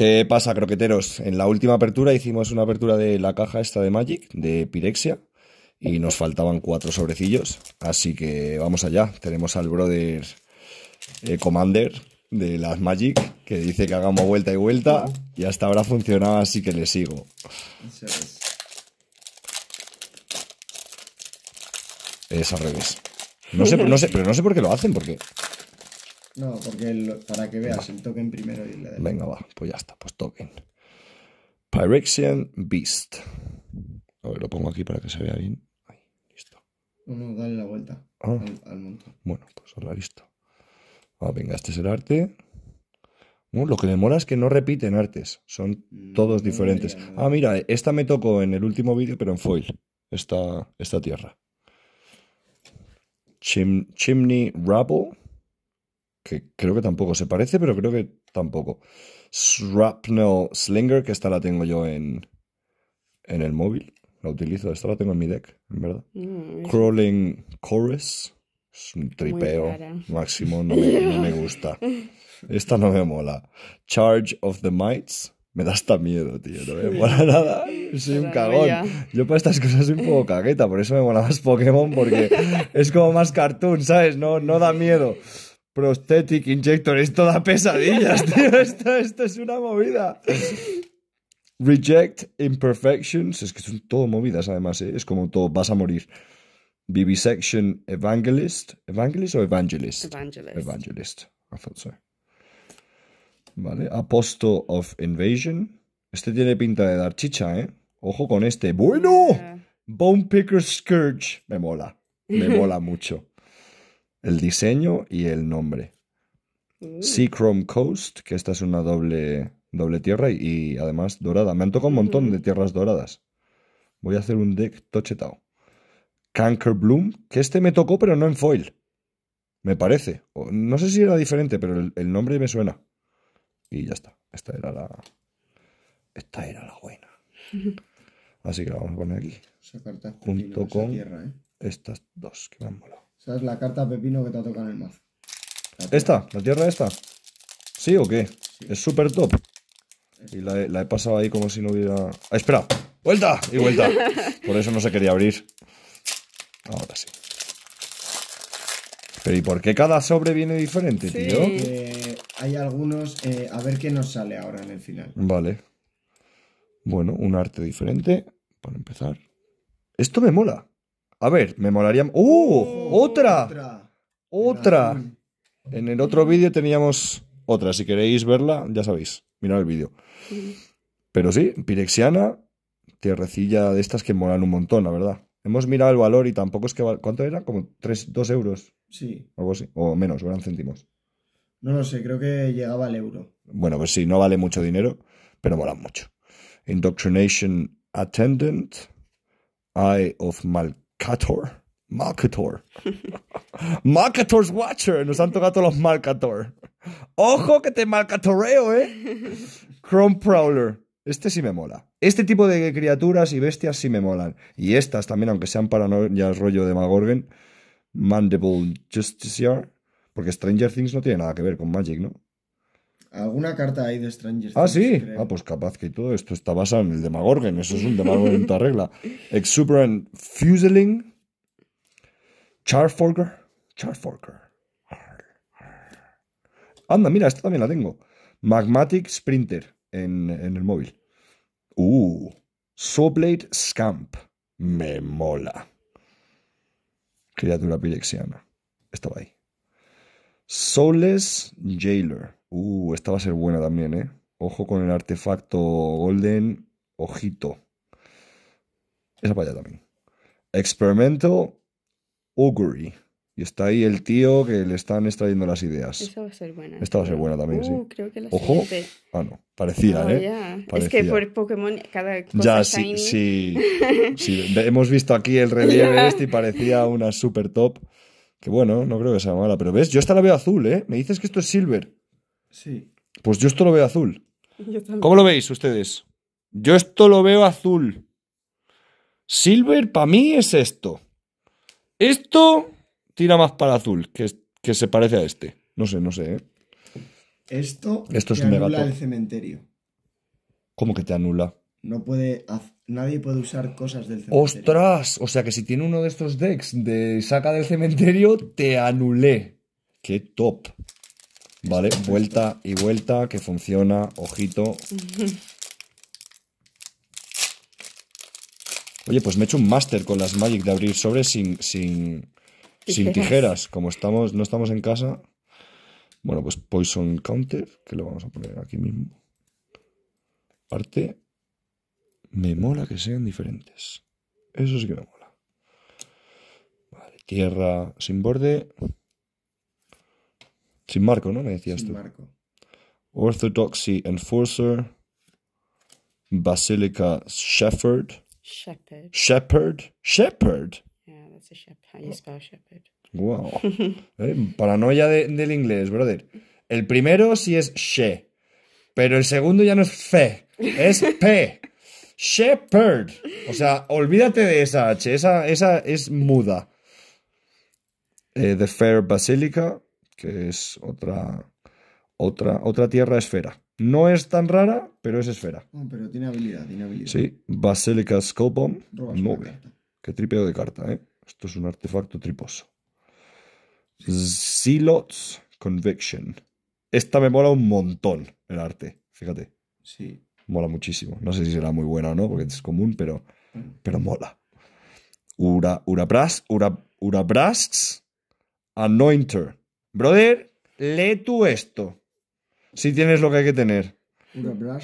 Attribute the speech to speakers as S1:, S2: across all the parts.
S1: ¿Qué pasa, croqueteros? En la última apertura hicimos una apertura de la caja esta de Magic, de Pirexia, y nos faltaban cuatro sobrecillos, así que vamos allá. Tenemos al brother eh, Commander de las Magic, que dice que hagamos vuelta y vuelta, y hasta ahora funcionado así que le sigo. Es al revés. No sé, sé, pero no sé por qué lo hacen, porque
S2: no, porque para que veas el token primero y Venga, va,
S1: pues ya está, pues token. Pyrexian Beast. A ver, lo pongo aquí para que se vea bien. Ahí,
S2: listo. No, dale la vuelta ah. al,
S1: Bueno, pues ahora listo. Ah, venga, este es el arte. lo que demora es que no repiten artes, son mm, todos diferentes. ah, mira, esta me tocó en el último vídeo, pero en foil. Esta, esta tierra. chimney Rubble que creo que tampoco se parece, pero creo que tampoco. Shrapnel Slinger, que esta la tengo yo en, en el móvil. La utilizo, esta la tengo en mi deck, en verdad. Mm, Crawling Chorus. Es un tripeo máximo, no me, gusta. Esta no me mola. Charge of the Mites. Me da hasta miedo, tío. No me mola nada. Soy un cagón. Yo para estas cosas soy un poco cagueta. Por eso me mola más Pokémon, porque es como más cartoon, ¿sabes? No, no da miedo. Prosthetic Injector, es toda pesadilla tío. Esto, es una movida. Reject Imperfections, es que son todo movidas además, ¿eh? es como todo, vas a morir. Vivisection Evangelist, ¿Evangelist o Evangelist? Evangelist. Evangelist, I Vale, Apostle of Invasion. Este tiene pinta de dar chicha, ¿eh? Ojo con este. ¡Bueno! Bone Picker Scourge. Me mola. Me mola mucho el diseño y el nombre. Mm. Sea Chrome Coast, que esta es una doble, tierra y, además dorada. Me han tocado un montón de tierras doradas. Voy a hacer un deck tochetao. Canker Bloom, que este me tocó, pero no en foil. Me parece. no sé si era diferente, pero el, nombre me suena. Y ya está. Esta era la. Esta era la buena. Así que la vamos a poner aquí. Junto con ¿eh? estas dos que me han molado.
S2: Esa es la carta pepino que te ha tocado en el mazo.
S1: ¿Esta? ¿La tierra esta? ¿Sí o qué? Es súper top. y la he, pasado ahí como si no hubiera... ¡Ah, espera! ¡Vuelta! Y vuelta. Por eso no se quería abrir. Ahora sí. Pero ¿y por qué cada sobre viene diferente, tío?
S2: Eh, hay algunos... Eh, a ver qué nos sale ahora en el
S1: final. Vale. Bueno, un arte diferente, para empezar. Esto me mola. A ver, me molaría... ¡Uh! ¡Oh! ¡Uh! otra ¡Otra! otra. En el otro vídeo teníamos otra. Si queréis verla, ya sabéis. Mirad el vídeo. Pero sí, Pirexiana, tierrecilla de estas que molan un montón, la verdad. Hemos mirado el valor y tampoco es que... ¿Cuánto era? Como 3, 2 euros. Sí. O menos, eran céntimos.
S2: No lo sé, creo que llegaba al euro.
S1: Bueno, pues sí, no vale mucho dinero, pero molan mucho. Indoctrination Attendant, Eye of Mal Malcator. Malcator. Malcator's Watcher. Nos han tocado los Malcator. Ojo que te malcatoreo, ¿eh? Chrome Prowler. Este sí me mola. Este tipo de criaturas y bestias sí me molan. Y estas también, aunque sean paranoias rollo de Magorgen. Mandible Justiciar. Porque Stranger Things no tiene nada que ver con Magic, ¿no?
S2: Alguna carta hay de Stranger ah, Things. Ah, sí. Ah,
S1: pues capaz que todo esto está basado en el demagorgen Eso es un Demagorgon de regla. Exuberant Fuseling. Charforger. Charforger. Anda, mira, esta también la tengo. Magmatic Sprinter en, en el móvil. Uh. soulblade Scamp. Me mola. Criatura pilexiana. Estaba ahí. Soulless Jailer. Uh, esta va a ser buena también, ¿eh? Ojo con el artefacto golden. Ojito. Esa para allá también. Experimental Augury. Y está ahí el tío que le están extrayendo las ideas. Esta
S2: va a ser buena. Esta va a ser buena también, sí. Uh, creo que Ojo.
S1: Ah, no. Parecía, ¿eh? Es que por
S2: Pokémon cada cosa Ya, sí, sí,
S1: Hemos visto aquí el relieve este y parecía una super top. Que bueno, no creo que sea mala. Pero ves, yo esta la veo azul, ¿eh? Me dices que esto es silver. Sí. Pues yo esto lo veo azul. ¿Cómo lo veis ustedes? Yo esto lo veo azul. Silver para mí es esto. Esto tira más para azul, que, que se parece a este. No sé, no sé. ¿eh?
S2: Esto, esto es anula el cementerio.
S1: ¿Cómo que te anula?
S2: No puede, nadie puede usar cosas del cementerio.
S1: ¡Ostras! O sea que si tiene uno de estos decks de saca del cementerio, te anulé. ¡Qué top! Vale, vuelta y vuelta, que funciona, ojito. Oye, pues me he hecho un máster con las Magic de abrir sobres sin, sin, tijeras. sin tijeras. Como estamos, no estamos en casa. Bueno, pues Poison Counter, que lo vamos a poner aquí mismo. Aparte, me mola que sean diferentes. Eso sí que me mola. Vale, tierra sin borde. Sin marco, ¿no? Me decías tú. marco. Orthodoxy Enforcer. Basilica Shepherd. Shepherd. Shepherd. Shepherd.
S2: Yeah, that's a shepherd. How you spell shepherd?
S1: Wow. Eh, paranoia del inglés, brother. El primero sí es she, pero el segundo ya no es fe, es p. Shepherd. O sea, olvídate de esa h, esa, esa es muda. Eh, the Fair Basilica que es otra, otra, otra tierra esfera. No es tan rara, pero es esfera.
S2: Mm, pero tiene habilidad, tiene habilidad. Sí,
S1: Basilica Skullbomb Qué tripeo de carta, ¿eh? Esto es un artefacto triposo. Zealots Conviction. Esta me mola un montón, el arte, fíjate. Sí. Mola muchísimo. No sé si será muy buena o no, porque es común, pero, pero mola. Ura, Ura, Urabrasks Anointer. Brother, lee tú esto. Si tienes lo que hay que tener. Una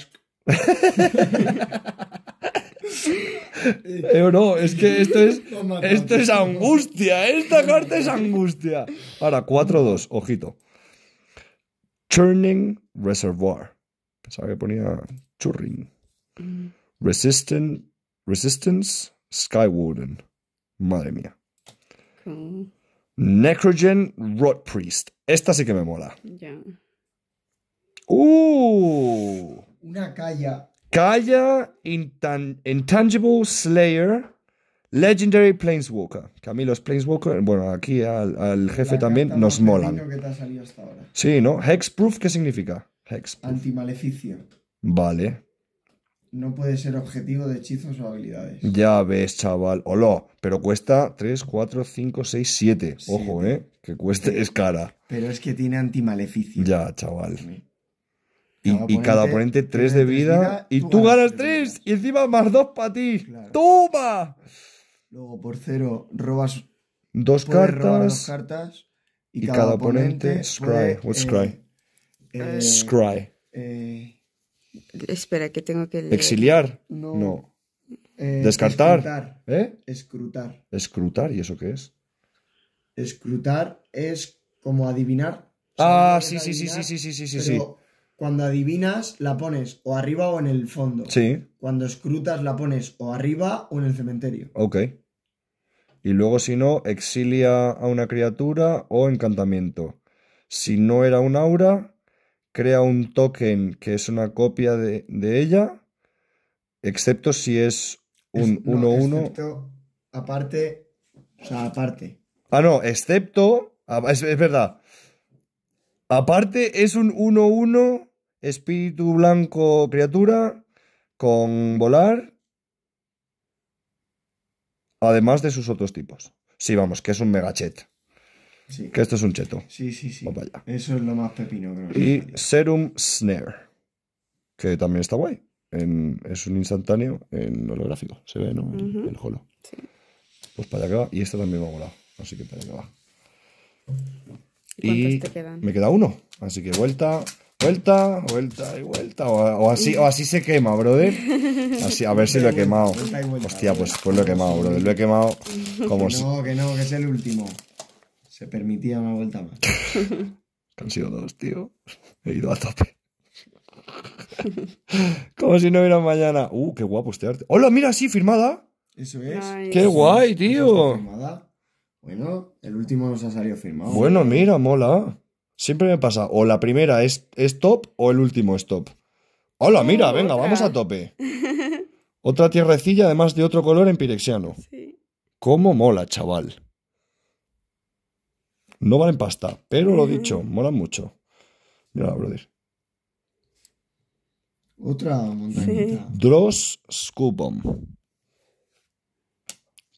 S1: Pero eh, no, es que esto es, esto es angustia. Esta carta es angustia. Ahora, 4-2, ojito. Churning Reservoir. Pensaba que ponía churring. resistance Skywarden. Madre mía. Necrogen Rot Priest. Esta sí que me mola. Ya. ¡Uh!
S2: Una calla.
S1: Calla Intangible Slayer. Legendary Planeswalker. Que a mí los Planeswalker, bueno, aquí al, jefe también nos molan. Sí, ¿no? Hexproof, ¿qué significa?
S2: Hexproof. Antimaleficio.
S1: Vale
S2: no puede ser objetivo de hechizos o habilidades.
S1: Ya ves, chaval. Hola, pero cuesta 3, 4, 5, 6, 7. Ojo, ¿eh? Que cueste es cara.
S2: Pero es que tiene antimaleficio. Ya, chaval. Y cada, y oponente 3 de vida, y tú,
S1: ganas 3 y encima más 2 para ti. ¡Toma! Luego por 0 robas dos cartas, dos cartas y, cada, oponente, Scry. What's Scry? Eh, eh, scry.
S2: Eh, Espera, que tengo que Exiliar. No. Eh, Descartar. ¿Eh? Escrutar.
S1: Escrutar. ¿y eso qué es?
S2: Escrutar es como adivinar. Ah, sí, sí, sí, sí, sí, sí, sí, sí, Cuando adivinas, la pones o arriba o en el fondo. Sí. Cuando escrutas, la pones o arriba o en el cementerio.
S1: Ok. Y luego, si no, exilia a una criatura o encantamiento. Si no era un aura, crea un token que es una copia de, ella, excepto si es un 1-1. aparte, o sea, aparte. Ah, no, excepto, ah, es, es verdad. Aparte es un 1-1, espíritu blanco criatura, con volar, además de sus otros tipos. Sí, vamos, que es un megachet. Que esto es un cheto. Sí, sí,
S2: sí. Oh, Eso es lo más pepino, creo. Y
S1: Serum Snare, que también está guay. es un instantáneo en holográfico, se ve, ¿no? el, holo. Pues para acá, y este también va a volado, así que para que va. ¿Y, me queda uno, así que vuelta, vuelta, vuelta y vuelta, o, así, o así se quema, brother.
S2: Así, a ver si lo he quemado. Hostia,
S1: pues, pues, lo he quemado, brother, lo he quemado como si...
S2: No, que no, que es el último se permitía una vuelta más.
S1: han sido dos, tío. He ido a tope. Como si no hubiera mañana. Uh, qué guapo este arte. ¡Hola, mira, sí, firmada! Eso es. ¡Qué guay, tío! Bueno, el último nos ha salido firmado. Bueno, mira, mola. Siempre me pasa, o la primera es, top o el último es top. ¡Hola, mira! Venga, vamos a tope. otra tierrecilla, además de otro color en pirexiano. Sí. ¿Cómo mola, chaval? No valen pasta, pero lo dicho, molan mucho. Mira, brother. Otra
S2: montañita. Sí.
S1: Dross Skubom.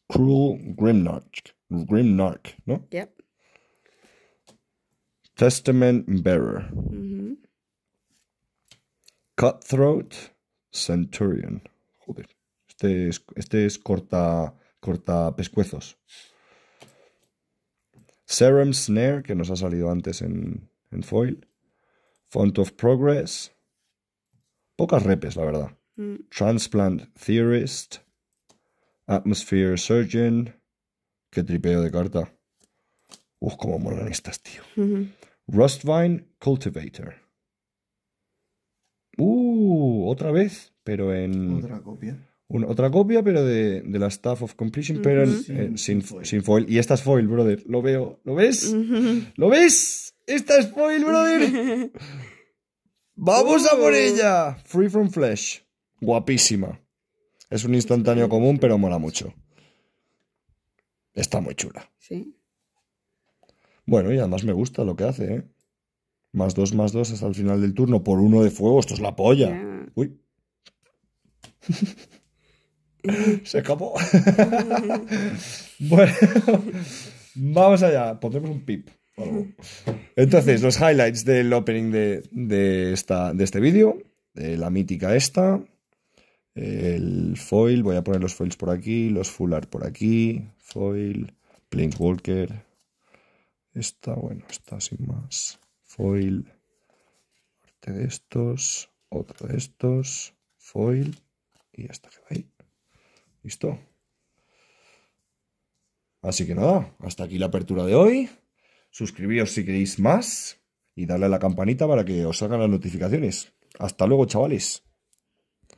S1: Cruel Grimnark. Grimnark, ¿no? Yep. Testament Bearer. Cutthroat Centurion. Joder. Este es, este es corta, corta pescuezos. Serum Snare, que nos ha salido antes en, en foil. Font of Progress. Pocas repes, la verdad. Mm. Transplant Theorist. Atmosphere Surgeon. Qué tripeo de carta. Uf, cómo molan estas, tío. Rustvine Cultivator. Uh, otra vez, pero en. Otra copia otra copia, pero de, la Staff of Completion, pero eh, sin, foil. Y esta es foil, brother. Lo veo. ¿Lo ves? ¿Lo ves? Esta es foil, brother. ¡Vamos a por uh. ella! Free from Flesh. Guapísima. Es un instantáneo común, pero mola mucho. Está muy chula. Sí. Bueno, y además me gusta lo que hace, ¿eh? Más dos, más dos hasta el final del turno por uno de fuego. Esto es la polla. Uy. Se acabó bueno, vamos allá. Pondremos un pip. Entonces, los highlights del opening de, esta, de este vídeo. la mítica esta. El foil. Voy a poner los foils por aquí. Los full por aquí. Foil. Plain Walker. Esta, bueno, esta sin más. Foil. Parte de estos. Otro de estos. Foil. Y esta que va ahí. ¿Listo? Así que nada, hasta aquí la apertura de hoy. Suscribíos si queréis más y darle a la campanita para que os salgan las notificaciones. Hasta luego, chavales.